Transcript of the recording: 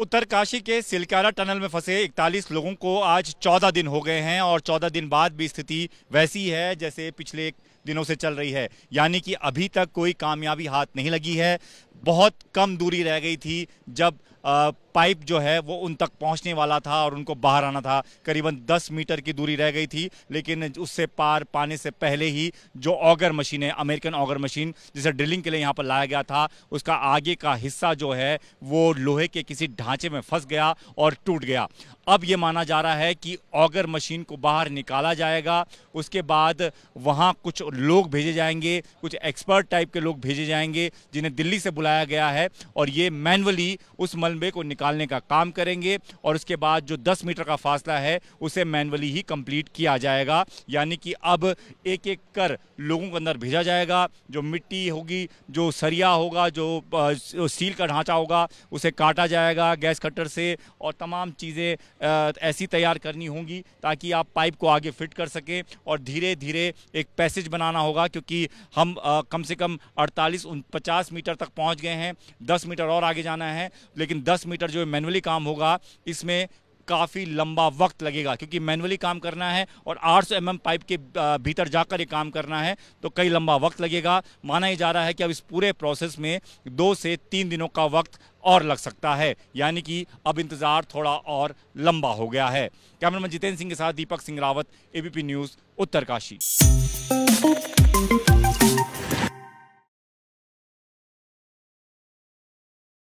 उत्तरकाशी के सिलकारा टनल में फंसे 41 लोगों को आज 14 दिन हो गए हैं और 14 दिन बाद भी स्थिति वैसी है जैसे पिछले दिनों से चल रही है यानी कि अभी तक कोई कामयाबी हाथ नहीं लगी है बहुत कम दूरी रह गई थी जब पाइप जो है वो उन तक पहुंचने वाला था और उनको बाहर आना था करीबन 10 मीटर की दूरी रह गई थी लेकिन उससे पार पाने से पहले ही जो ऑगर मशीन है अमेरिकन ऑगर मशीन जिसे ड्रिलिंग के लिए यहाँ पर लाया गया था उसका आगे का हिस्सा जो है वो लोहे के किसी ढा ढांचे में फंस गया और टूट गया अब ये माना जा रहा है कि ऑगर मशीन को बाहर निकाला जाएगा उसके बाद वहाँ कुछ लोग भेजे जाएंगे कुछ एक्सपर्ट टाइप के लोग भेजे जाएंगे जिन्हें दिल्ली से बुलाया गया है और ये मैनुअली उस मलबे को निकालने का काम करेंगे और उसके बाद जो 10 मीटर का फासला है उसे मैनुअली ही कंप्लीट किया जाएगा यानी कि अब एक एक कर लोगों के अंदर भेजा जाएगा जो मिट्टी होगी जो सरिया होगा जो सील का ढांचा होगा उसे काटा जाएगा गैस कटर से और तमाम चीज़ें ऐसी तैयार करनी होंगी ताकि आप पाइप को आगे फिट कर सकें और धीरे धीरे एक पैसेज बनाना होगा क्योंकि हम कम से कम 48 उन पचास मीटर तक पहुंच गए हैं 10 मीटर और आगे जाना है लेकिन 10 मीटर जो मैनुअली काम होगा इसमें काफ़ी लंबा वक्त लगेगा क्योंकि मैनुअली काम करना है और 800 एमएम पाइप के भीतर जाकर ये काम करना है तो कई लंबा वक्त लगेगा माना ही जा रहा है कि अब इस पूरे प्रोसेस में दो से तीन दिनों का वक्त और लग सकता है यानी कि अब इंतज़ार थोड़ा और लंबा हो गया है कैमरामैन जितेंद्र सिंह के साथ दीपक सिंह रावत एबीपी न्यूज़ उत्तरकाशी